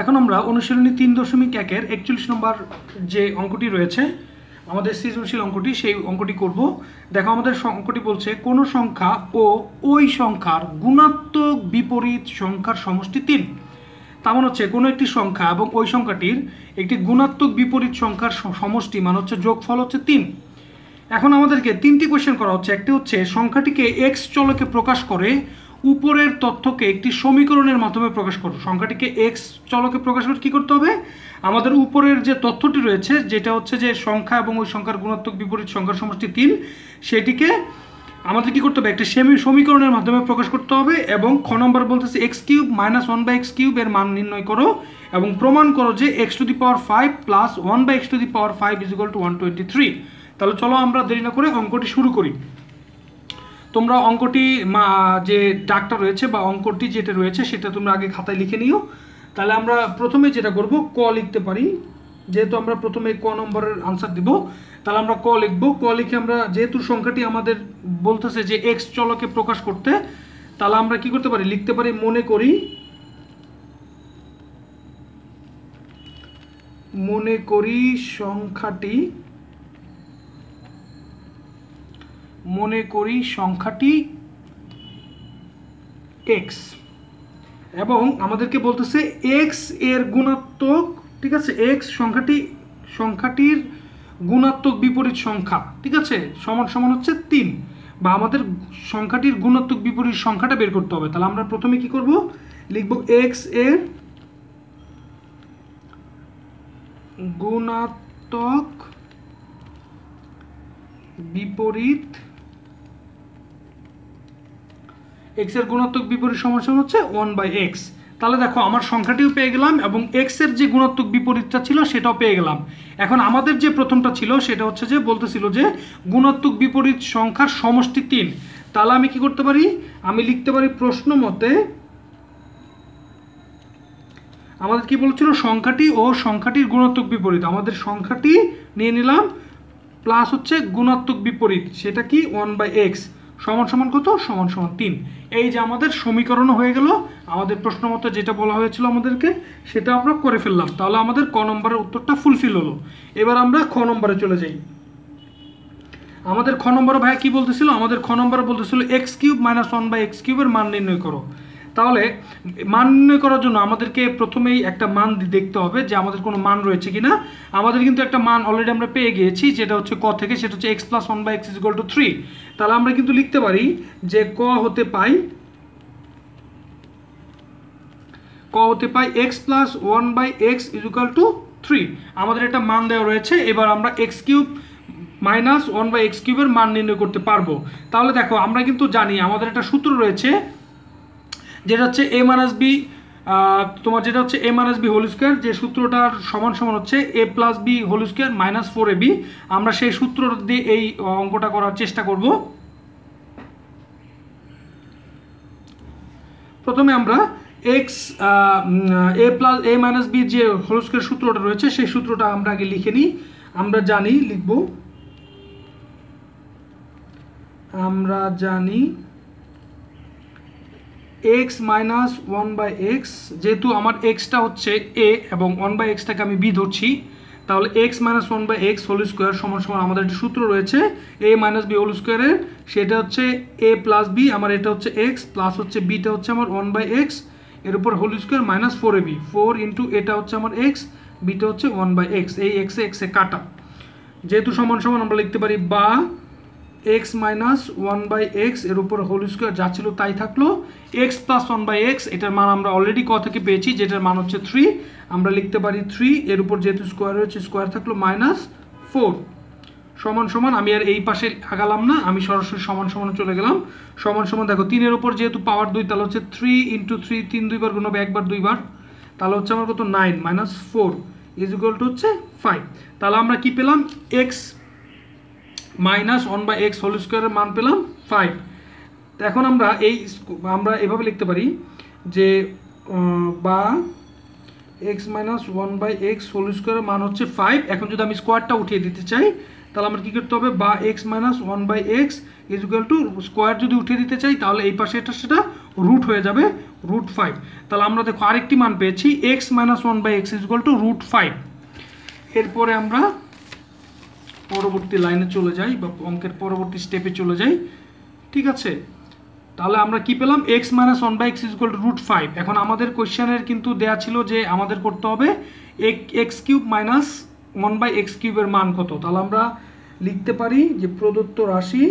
এখন আমরা অনুশীলনী তিন দশমিক একের একচল্লিশ নম্বর যে অঙ্কটি রয়েছে আমাদের সৃজনশীল অঙ্কটি সেই অঙ্কটি করব দেখো আমাদের অঙ্কটি বলছে কোনো সংখ্যা ও ওই সংখ্যার গুণাত্মক বিপরীত সংখ্যার সমষ্টি তিন তা মনে হচ্ছে কোনো একটি সংখ্যা এবং ওই সংখ্যাটির একটি গুণাত্মক বিপরীত সংখ্যার সমষ্টি মানে হচ্ছে যোগফল হচ্ছে তিন এখন আমাদেরকে তিনটি কোয়েশ্চেন করা হচ্ছে একটি হচ্ছে সংখ্যাটিকে এক্স চলকে প্রকাশ করে উপরের তথ্যকে একটি সমীকরণের মাধ্যমে প্রকাশ করো সংখ্যাটিকে এক্স চলকে প্রকাশ করতে কী করতে হবে আমাদের উপরের যে তথ্যটি রয়েছে যেটা হচ্ছে যে সংখ্যা এবং ওই সংখ্যার গুণাত্মক বিপরীত সংখ্যার সমষ্টি তিন সেটিকে আমাদের কী করতে হবে একটি সেমি সমীকরণের মাধ্যমে প্রকাশ করতে হবে এবং খ নম্বর বলতেছে x cube minus one by x cube এর মান নির্ণয় করো এবং প্রমাণ করো যে x to the power five plus one by x to the power five is equal to one twenty three তাহলে চলো আমরা দেরি না করে অঙ্কটি শুরু করি তোমরা অঙ্কটি যে ডাকটা রয়েছে বা অঙ্কটি যেটা রয়েছে সেটা তোমরা আগে খাতায় লিখে নিও তাহলে আমরা প্রথমে যেটা করব ক লিখতে পারি যেহেতু আমরা প্রথমে ক নম্বরের আনসার দিব তাহলে আমরা ক লিখব ক লিখে আমরা যেহেতু সংখ্যাটি আমাদের বলতেছে যে এক্স চলকে প্রকাশ করতে তাহলে আমরা কি করতে পারি লিখতে পারি মনে করি মনে করি সংখ্যাটি মনে করি সংখ্যাটি এক্স এবং আমাদেরকে বলতেছে এক্স এর গুণাত্মক ঠিক আছে এক্স সংখ্যাটি সংখ্যাটির গুণাত্মক বিপরীত সংখ্যা ঠিক আছে সমান সমান হচ্ছে তিন বা আমাদের সংখ্যাটির গুণাত্মক বিপরীত সংখ্যাটা বের করতে হবে তাহলে আমরা প্রথমে কি করব লিখব এক্স এর গুণাত্মক বিপরীত এক্সের গুণাত্মক বিপরীত সমান হচ্ছে ওয়ান বাই এক্স তাহলে দেখো আমার সংখ্যাটিও পেয়ে গেলাম এবং এক্সের যে গুণাত্মক বিপরীতটা ছিল সেটাও পেয়ে গেলাম এখন আমাদের যে প্রথমটা ছিল সেটা হচ্ছে যে বলতেছিল যে গুণাত্মক বিপরীত সংখ্যার সমষ্টি তিন তাহলে আমি কি করতে পারি আমি লিখতে পারি প্রশ্ন মতে আমাদের কি বলছিল সংখ্যাটি ও সংখ্যাটির গুণাত্মক বিপরীত আমাদের সংখ্যাটি নিয়ে নিলাম প্লাস হচ্ছে গুণাত্মক বিপরীত সেটা কি ওয়ান বাই এক্স সমান সমান কত সমান সমান তিন এই যে আমাদের সমীকরণও হয়ে গেল আমাদের প্রশ্ন মতো যেটা বলা হয়েছিল আমাদেরকে সেটা আমরা করে ফেললাম তাহলে আমাদের ক নম্বরের উত্তরটা ফুলফিল হলো এবার আমরা খ নম্বরে চলে যাই আমাদের খ নম্বরে ভাইয়া কী বলতেছিল আমাদের খ নম্বরে বলতেছিল x cube minus one by x কিউবের মান নির্ণয় করো তাহলে মান নির্ণয় করার জন্য আমাদেরকে প্রথমেই একটা মান দেখতে হবে যে আমাদের কোনো মান রয়েছে কি না আমাদের কিন্তু একটা মান অলরেডি আমরা পেয়ে গিয়েছি যেটা হচ্ছে ক থেকে সেটা হচ্ছে x plus one by x is to three তাহলে আমরা কিন্তু লিখতে পারি যে ক হতে পাই ক হতে পাই x plus one by x equal to three আমাদের একটা মান দেওয়া রয়েছে এবার আমরা x cube minus one by x কিউবের মান নির্ণয় করতে পারবো তাহলে দেখো আমরা কিন্তু জানি আমাদের একটা সূত্র রয়েছে যেটা হচ্ছে এ মাইনাস বি তোমার যেটা হচ্ছে a minus b whole square যে সূত্রটার সমান সমান হচ্ছে a plus b whole square minus four a b আমরা সেই সূত্র দিয়ে এই অঙ্কটা করার চেষ্টা করব প্রথমে আমরা x a plus a minus b যে হোল স্কোয়ার সূত্রটা রয়েছে সেই সূত্রটা আমরা আগে লিখে নিই আমরা জানি লিখব আমরা জানি x minus one by x যেহেতু আমার এক্সটা হচ্ছে এ এবং ওয়ান বাই এক্সটাকে আমি বি ধরছি তাহলে x minus one by x whole square সমান সমান আমাদের একটি সূত্র রয়েছে এ মাইনাস বি হোল স্কোয়ারের সেটা হচ্ছে এ প্লাস বি আমার এটা হচ্ছে এক্স প্লাস হচ্ছে বিটা হচ্ছে আমার ওয়ান বাই এক্স এর উপর whole square minus four a b four into এটা হচ্ছে আমার এক্স বিটা হচ্ছে ওয়ান বাই এক্স এই এক্সে এক্সে কাটা যেহেতু সমান সমান আমরা লিখতে পারি বা x minus one by x এর উপর হোল স্কোয়ার যা ছিল তাই থাকলো x plus one by x এটার মান আমরা অলরেডি ক থেকে পেয়েছি যেটার মান হচ্ছে থ্রি আমরা লিখতে পারি থ্রি এর উপর যেহেতু স্কোয়ার রয়েছে স্কোয়ার থাকলো মাইনাস ফোর সমান সমান আমি আর এই পাশে আগালাম না আমি সরাসরি সমান সমান চলে গেলাম সমান সমান দেখো তিনের ওপর যেহেতু পাওয়ার দুই তাহলে হচ্ছে থ্রি ইন্টু থ্রি তিন দুইবার গুণ হবে একবার দুইবার তাহলে হচ্ছে আমার কত nine minus four is to হচ্ছে ফাইভ তাহলে আমরা কি পেলাম x minus one by x whole স্কোয়ারের মান পেলাম ফাইভ এখন আমরা এই আমরা এভাবে লিখতে পারি যে বা x minus one by x whole স্কোয়ারের মান হচ্ছে ফাইভ এখন যদি আমি স্কোয়ারটা উঠিয়ে দিতে চাই তাহলে আমার কী করতে হবে বা x minus one by x equal to square যদি উঠিয়ে দিতে চাই তাহলে এই পাশে এটা সেটা রুট হয়ে যাবে রুট ফাইভ তাহলে আমরা দেখো আরেকটি মান পেয়েছি x minus one by x equal to root five এরপরে আমরা পরবর্তী লাইনে চলে যাই বা অঙ্কের পরবর্তী স্টেপে চলে যাই ঠিক আছে তাহলে আমরা কি পেলাম x minus one by x equal to root five এখন আমাদের কোয়েশ্চেনের কিন্তু দেয়া ছিল যে আমাদের করতে হবে x cube minus one by x কিউবের মান কত তাহলে আমরা লিখতে পারি যে প্রদত্ত রাশি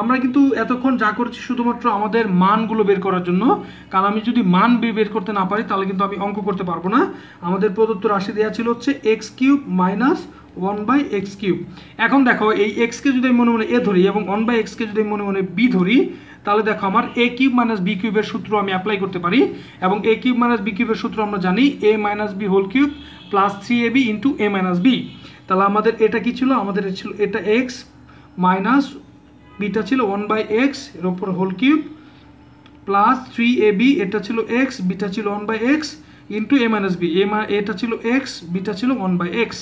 আমরা কিন্তু এতক্ষণ যা করছি শুধুমাত্র আমাদের মানগুলো বের করার জন্য কারণ আমি যদি মান বের করতে না পারি তাহলে কিন্তু আমি অঙ্ক করতে পারবো না আমাদের প্রদত্ত রাশি দেওয়া ছিল হচ্ছে x cube minus one by x cube এখন দেখো এই এক্সকে যদি আমি মনে মনে এ ধরি এবং ওয়ান বাই এক্সকে যদি মনে মনে বি ধরি তাহলে দেখো আমার এ কিউব মাইনাস বি কিউবের সূত্র আমি অ্যাপ্লাই করতে পারি এবং এ কিউব মাইনাস বি কিউবের সূত্র আমরা জানি a minus b whole cube plus three a b into a minus b তাহলে আমাদের এটা কি ছিল আমাদের ছিল এটা এক্স মাইনাস বিটা ছিল ওয়ান বাই এক্স এর ওপর whole cube plus three a b এটা ছিল এক্স বিটা ছিল one by x into a minus b a এটা ছিল এক্স বিটা ছিল ওয়ান বাই এক্স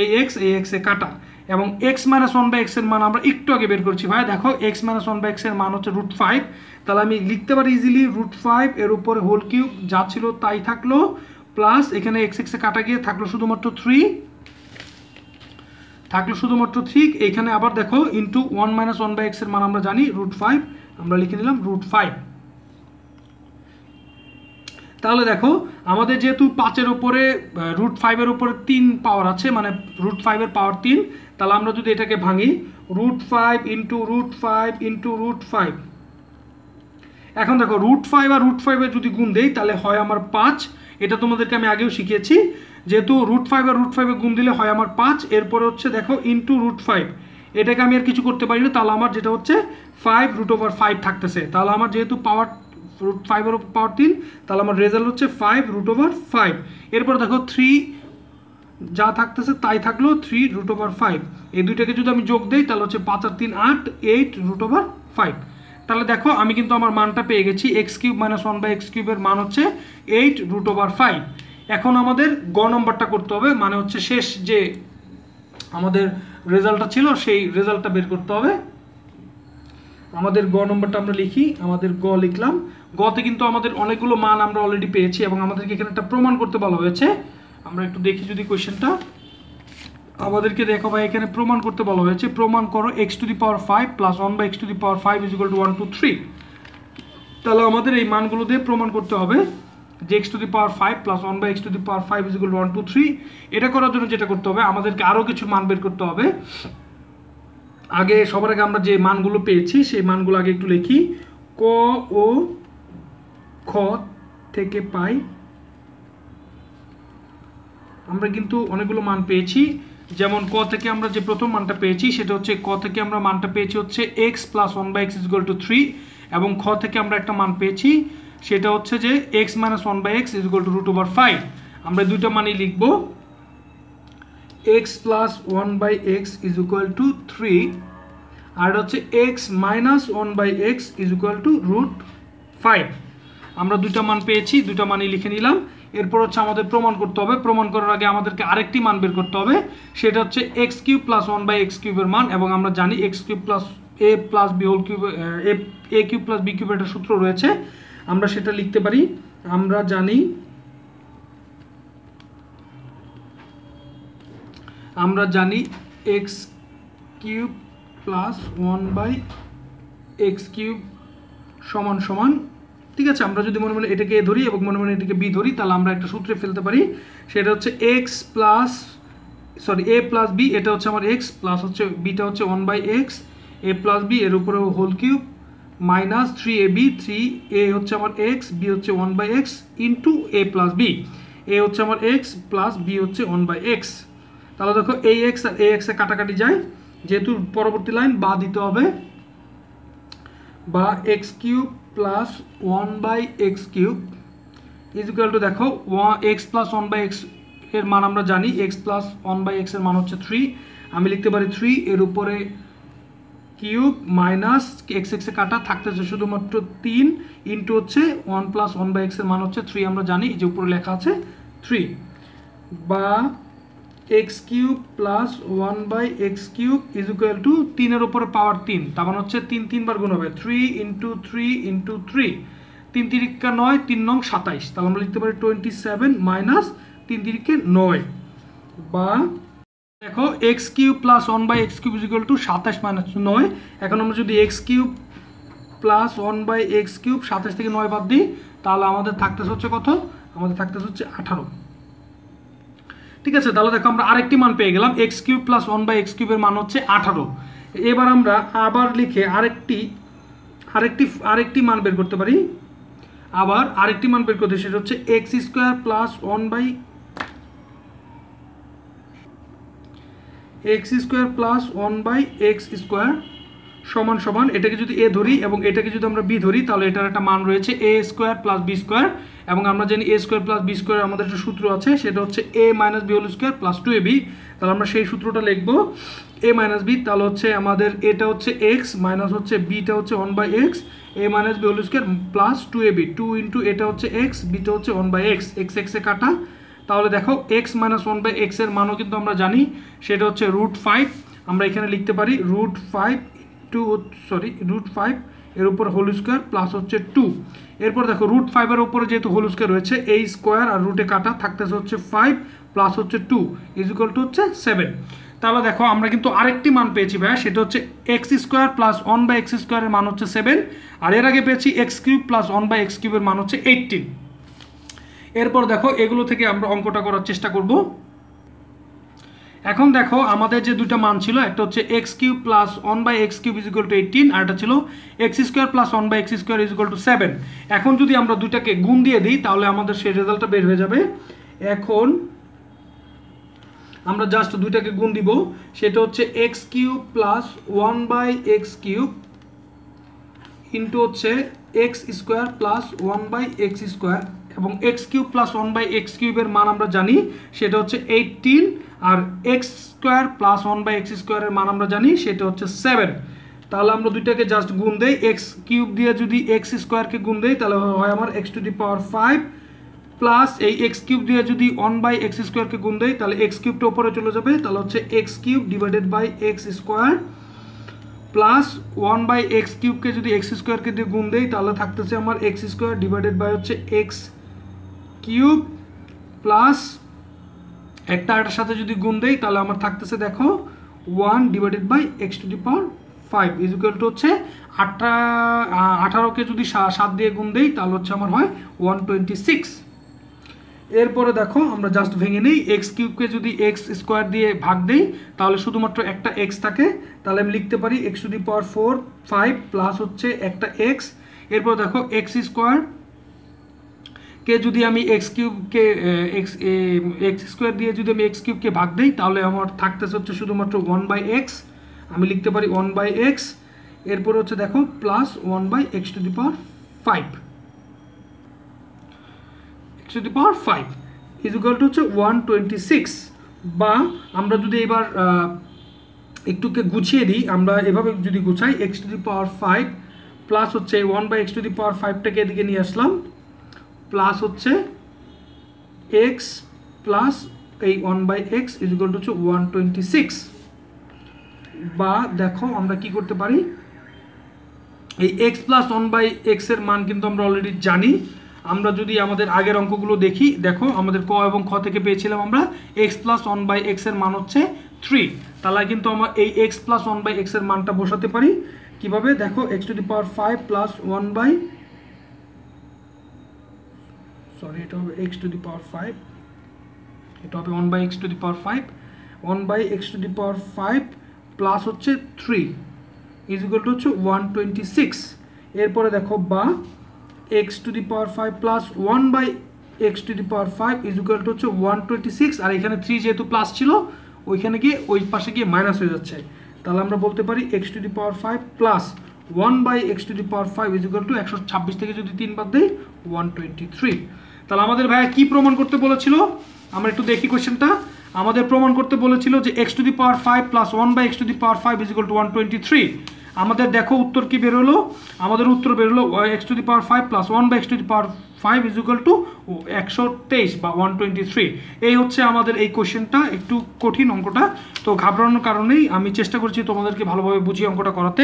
এই এক্স এই এক্সে কাটা এবং এক্স মাইনাস ওয়ান বাই এক্সের মান আমরা একটু আগে বের করছি ভাই দেখো এক্স মাইনাস ওয়ান বাই এক্সের মান হচ্ছে রুট ফাইভ তাহলে আমি লিখতে পারি ইজিলি রুট ফাইভ এর উপরে হোল কিউব যা ছিল তাই থাকলো প্লাস এখানে এক্স এক্সে কাটা গিয়ে থাকলো শুধুমাত্র থ্রি থাকলো শুধুমাত্র থ্রি এখানে আবার দেখো into one minus one by এক্সের মান আমরা জানি রুট ফাইভ আমরা লিখে নিলাম রুট ফাইভ তাহলে দেখো আমাদের যেহেতু পাঁচের ওপরে রুট ফাইভের ওপরে তিন পাওয়ার আছে মানে রুট ফাইভের পাওয়ার তিন তাহলে আমরা যদি এটাকে ভাঙি root five into root five into root five এখন দেখো রুট ফাইভ আর রুট ফাইভের যদি গুণ দেই তাহলে হয় আমার পাঁচ এটা তোমাদেরকে আমি আগেও শিখিয়েছি যেহেতু রুট ফাইভ আর রুট ফাইভে গুণ দিলে হয় আমার পাঁচ এরপরে হচ্ছে দেখো ইন্টু রুট ফাইভ এটাকে আমি আর কিছু করতে পারি না তাহলে আমার যেটা হচ্ছে ফাইভ রুট ওভার ফাইভ থাকতেছে তাহলে আমার যেহেতু পাওয়ার রুট ফাইভের পাওয়ার তিন তাহলে আমার রেজাল্ট হচ্ছে ফাইভ রুট ওভার ফাইভ এরপর দেখো থ্রি যা থাকতেছে তাই থাকলো থ্রি রুট ওভার ফাইভ এই দুইটাকে যদি আমি যোগ দিই তাহলে হচ্ছে পাঁচ আর তিন আট এইট রুট ওভার ফাইভ তাহলে দেখো আমি কিন্তু আমার মানটা পেয়ে গেছি x cube minus one by x কিউবের মান হচ্ছে এইট রুট ওভার ফাইভ এখন আমাদের গ নম্বরটা করতে হবে মানে হচ্ছে শেষ যে আমাদের রেজাল্টটা ছিল সেই রেজাল্টটা বের করতে হবে আমাদের গ নম্বরটা আমরা লিখি আমাদের গ লিখলাম গতে কিন্তু আমাদের অনেকগুলো মান আমরা অলরেডি পেয়েছি এবং আমাদেরকে এখানে একটা প্রমাণ করতে বলা হয়েছে আমরা একটু দেখি যদি কোয়েশ্চেনটা আমাদেরকে দেখো ভাই এখানে প্রমাণ করতে বলা হয়েছে প্রমাণ করো x to the power five plus one by x to the power five is to one two three তাহলে আমাদের এই মানগুলো দিয়ে প্রমাণ করতে হবে যে x to the power five plus one by x to the power five is to one two three এটা করার জন্য যেটা করতে হবে আমাদেরকে আরও কিছু মান বের করতে হবে আগে সবার আগে আমরা যে মানগুলো পেয়েছি সেই মানগুলো আগে একটু লিখি ক ও খ থেকে পাই আমরা কিন্তু অনেকগুলো মান পেয়েছি যেমন ক থেকে আমরা যে প্রথম মানটা পেয়েছি সেটা হচ্ছে ক থেকে আমরা মানটা পেয়েছি হচ্ছে x plus one by x is to three এবং খ থেকে আমরা একটা মান পেয়েছি সেটা হচ্ছে যে x minus one by x is to root over five আমরা দুইটা মানই লিখবো x plus one by x is equal to three আর হচ্ছে x minus one by x is equal to root five আমরা দুটা মান পেয়েছি দুটা মানই লিখে নিলাম এরপর হচ্ছে আমাদের প্রমাণ করতে হবে প্রমাণ করার আগে আমাদেরকে আরেকটি মান বের করতে হবে সেটা হচ্ছে x cube plus one by x কিউবের মান এবং আমরা জানি x cube plus a plus b whole cube a cube plus b কিউবের একটা সূত্র রয়েছে আমরা সেটা লিখতে পারি আমরা জানি আমরা জানি x cube plus one by x cube সমান সমান ঠিক আছে আমরা যদি মনে মনে এটাকে এ ধরি এবং মনে মনে এটাকে বি ধরি তাহলে আমরা একটা সূত্রে ফেলতে পারি সেটা হচ্ছে x plus sorry a plus b এটা হচ্ছে আমার এক্স প্লাস হচ্ছে বিটা হচ্ছে one by x a plus b এর উপরে whole cube minus three a b three a হচ্ছে আমার এক্স বি হচ্ছে one by x into a plus b a হচ্ছে আমার এক্স প্লাস বি হচ্ছে ওয়ান বাই এক্স তাহলে দেখো এই এক্স আর এ এক্সে কাটাকাটি যায় যেহেতু পরবর্তী লাইন বা দিতে হবে বা x cube plus one by x cube equal to দেখো one x plus one by x এর মান আমরা জানি x plus one by x এর মান হচ্ছে থ্রি আমি লিখতে পারি থ্রি এর উপরে কিউব মাইনাস এক্স এক্সে কাটা থাকতেছে শুধুমাত্র তিন ইন্টু হচ্ছে ওয়ান প্লাস ওয়ান বাই এক্সের মান হচ্ছে থ্রি আমরা জানি যে উপরে লেখা আছে থ্রি বা x cube plus one by x cube is equal to তিনের ওপরে পাওয়ার তিন তার মানে হচ্ছে তিন তিনবার গুণ হবে three into three into three তিন তিরিক্ষা নয় তিন নং সাতাইশ তাহলে আমরা লিখতে পারি টোয়েন্টি সেভেন মাইনাস তিন তিরিক্ষে নয় বা দেখো x cube plus one by x cube equal to সাতাশ মাইনাস নয় এখন আমরা যদি x cube plus one by x cube সাতাশ থেকে নয় বাদ দিই তাহলে আমাদের থাকতে হচ্ছে কত আমাদের থাকতে হচ্ছে আঠারো ঠিক আছে তাহলে দেখো আমরা আরেকটি মান পেয়ে গেলাম x cube plus one by x কিউবের মান হচ্ছে আঠারো এবার আমরা আবার লিখে আরেকটি আরেকটি আরেকটি মান বের করতে পারি আবার আরেকটি মান বের করতে সেটা হচ্ছে x square plus one by x square plus one by x square সমান সমান এটাকে যদি এ ধরি এবং এটাকে যদি আমরা বি ধরি তাহলে এটার একটা মান রয়েছে a square plus b square এবং আমরা জানি a square plus b square আমাদের একটা সূত্র আছে সেটা হচ্ছে a minus b whole square plus two a b তাহলে আমরা সেই সূত্রটা লিখবো এ মাইনাস বি তাহলে হচ্ছে আমাদের এটা হচ্ছে এক্স মাইনাস হচ্ছে বিটা হচ্ছে one by x a minus b whole square plus two a b two into এটা হচ্ছে এক্স বিটা হচ্ছে ওয়ান বাই এক্স এক্স এক্সে কাটা তাহলে দেখো এক্স মাইনাস ওয়ান বাই এক্সের মানও কিন্তু আমরা জানি সেটা হচ্ছে রুট ফাইভ আমরা এখানে লিখতে পারি root five two sorry root five এর উপর হোল স্কোয়ার প্লাস হচ্ছে টু এরপর দেখো রুট ফাইভের উপরে যেহেতু হোল স্কোয়ার রয়েছে এই স্কোয়ার আর রুটে কাটা থাকতেছে হচ্ছে ফাইভ প্লাস হচ্ছে টু ইজিক্যাল টু হচ্ছে সেভেন তাহলে দেখো আমরা কিন্তু আরেকটি মান পেয়েছি ভাইয়া সেটা হচ্ছে x square plus one by x স্কোয়ারের মান হচ্ছে সেভেন আর এর আগে পেয়েছি x cube plus one by x কিউবের মান হচ্ছে এইটটিন এরপর দেখো এগুলো থেকে আমরা অঙ্কটা করার চেষ্টা করবো এখন দেখো আমাদের যে দুটো মান ছিল একটা হচ্ছে x cube plus one by x cube is equal to eighteen আর একটা ছিল x square plus one by x square is equal to seven এখন যদি আমরা দুইটাকে গুণ দিয়ে দিই তাহলে আমাদের সেই রেজাল্টটা বের হয়ে যাবে এখন আমরা জাস্ট দুইটাকে গুণ দিব সেটা হচ্ছে x cube plus one by x cube into হচ্ছে x square plus one by x square এবং x cube plus one by x কিউবের মান আমরা জানি সেটা হচ্ছে এইটিন আর x square plus one by x স্কোয়ারের মান আমরা জানি সেটা হচ্ছে সেভেন তাহলে আমরা দুইটাকে জাস্ট গুণ দেই এক্স কিউব দিয়ে যদি এক্স স্কোয়ারকে গুণ দেই তাহলে হয় আমার x to the power five plus এই এক্স কিউব দিয়ে যদি ওয়ান বাই এক্স স্কোয়ারকে গুণ দেই তাহলে এক্স কিউবটা ওপরে চলে যাবে তাহলে হচ্ছে x cube divided by x square plus one by x কিউবকে যদি এক্স স্কোয়ারকে দিয়ে গুণ দেই তাহলে থাকতেছে আমার এক্স স্কোয়ার ডিভাইডেড বাই হচ্ছে এক্স কিউব প্লাস একটা আটার সাথে যদি গুণ দেই তাহলে আমার থাকতেছে দেখো one divided by x to the power five is equal to হচ্ছে আটটা আঠারোকে যদি সাত দিয়ে গুণ দেই তাহলে হচ্ছে আমার হয় ওয়ান টোয়েন্টি সিক্স এরপরে দেখো আমরা জাস্ট ভেঙে নিই এক্স কিউবকে যদি এক্স স্কোয়ার দিয়ে ভাগ দিই তাহলে শুধুমাত্র একটা এক্স থাকে তাহলে আমি লিখতে পারি x to the power four five plus হচ্ছে একটা এক্স এরপর দেখো এক্স স্কোয়ার কে যদি আমি এক্স কিউবকে এক্স এক্স স্কোয়ার দিয়ে যদি আমি এক্স কিউবকে ভাগ দিই তাহলে আমার থাকতেছে হচ্ছে শুধুমাত্র ওয়ান বাই এক্স আমি লিখতে পারি ওয়ান বাই এক্স এরপর হচ্ছে দেখো plus one by x to the power five x to the power five two হচ্ছে ওয়ান টোয়েন্টি সিক্স বা আমরা যদি এবার একটুকে গুছিয়ে দিই আমরা এভাবে যদি গুছাই x to the power five plus হচ্ছে one by x to the power ফাইভটাকে এদিকে নিয়ে আসলাম প্লাস হচ্ছে এক্স প্লাস এই one by x is equal to হচ্ছে ওয়ান টোয়েন্টি সিক্স বা দেখো আমরা কি করতে পারি এই এক্স প্লাস ওয়ান বাই এক্সের মান কিন্তু আমরা অলরেডি জানি আমরা যদি আমাদের আগের অঙ্কগুলো দেখি দেখো আমাদের ক এবং খ থেকে পেয়েছিলাম আমরা এক্স প্লাস ওয়ান বাই এক্সের মান হচ্ছে থ্রি তাহলে কিন্তু আমরা এই এক্স প্লাস ওয়ান বাই এক্সের মানটা বসাতে পারি কিভাবে দেখো x to the power five plus one by sorry এটা হবে x to the power five এটা হবে one by x to the power five one by x to the power five plus হচ্ছে থ্রি ইজ ইকুয়াল টু হচ্ছে one twenty six এরপরে দেখো বা x to the power five plus one by x to the power five is equal to হচ্ছে one twenty six আর এখানে three যেহেতু plus ছিল ওইখানে গিয়ে ওই পাশে গিয়ে মাইনাস হয়ে যাচ্ছে তাহলে আমরা বলতে পারি x to the power five plus one by x to the power five is equal to একশো ছাব্বিশ থেকে যদি তিন বাদ দেয় ওয়ান টোয়েন্টি থ্রি তাহলে আমাদের ভাইয়া কি প্রমাণ করতে বলেছিল আমরা একটু দেখি কোয়েশ্চেনটা আমাদের প্রমাণ করতে বলেছিল যে x to the power five plus one by x to the power five is equal to one twenty three আমাদের দেখো উত্তর কি বেরোলো আমাদের উত্তর বেরোলো x to the power five plus one by x to the power five is equal to একশো তেইশ বা ওয়ান টোয়েন্টি থ্রি এই হচ্ছে আমাদের এই কোয়েশ্চেনটা একটু কঠিন অঙ্কটা তো ঘাবড়ানোর কারণেই আমি চেষ্টা করছি তোমাদেরকে ভালোভাবে বুঝিয়ে অঙ্কটা করাতে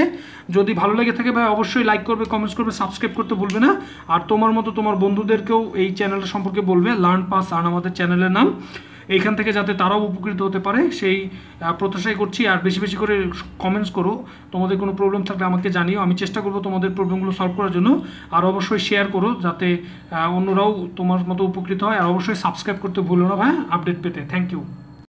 যদি ভালো লেগে থাকে ভাই অবশ্যই লাইক করবে কমেন্টস করবে সাবস্ক্রাইব করতে ভুলবে না আর তোমার মতো তোমার বন্ধুদেরকেও এই চ্যানেলটা সম্পর্কে বলবে লার্ন পাস আর আমাদের চ্যানেলের নাম এইখান থেকে যাতে তারাও উপকৃত হতে পারে সেই প্রত্যাশাই করছি আর বেশি বেশি করে কমেন্টস করো তোমাদের কোনো প্রবলেম থাকলে আমাকে জানিও আমি চেষ্টা করবো তোমাদের প্রবলেমগুলো সলভ করার জন্য আর অবশ্যই শেয়ার করো যাতে অন্যরাও তোমার মতো উপকৃত হয় আর অবশ্যই সাবস্ক্রাইব করতে ভুলো না ভাই আপডেট পেতে থ্যাংক ইউ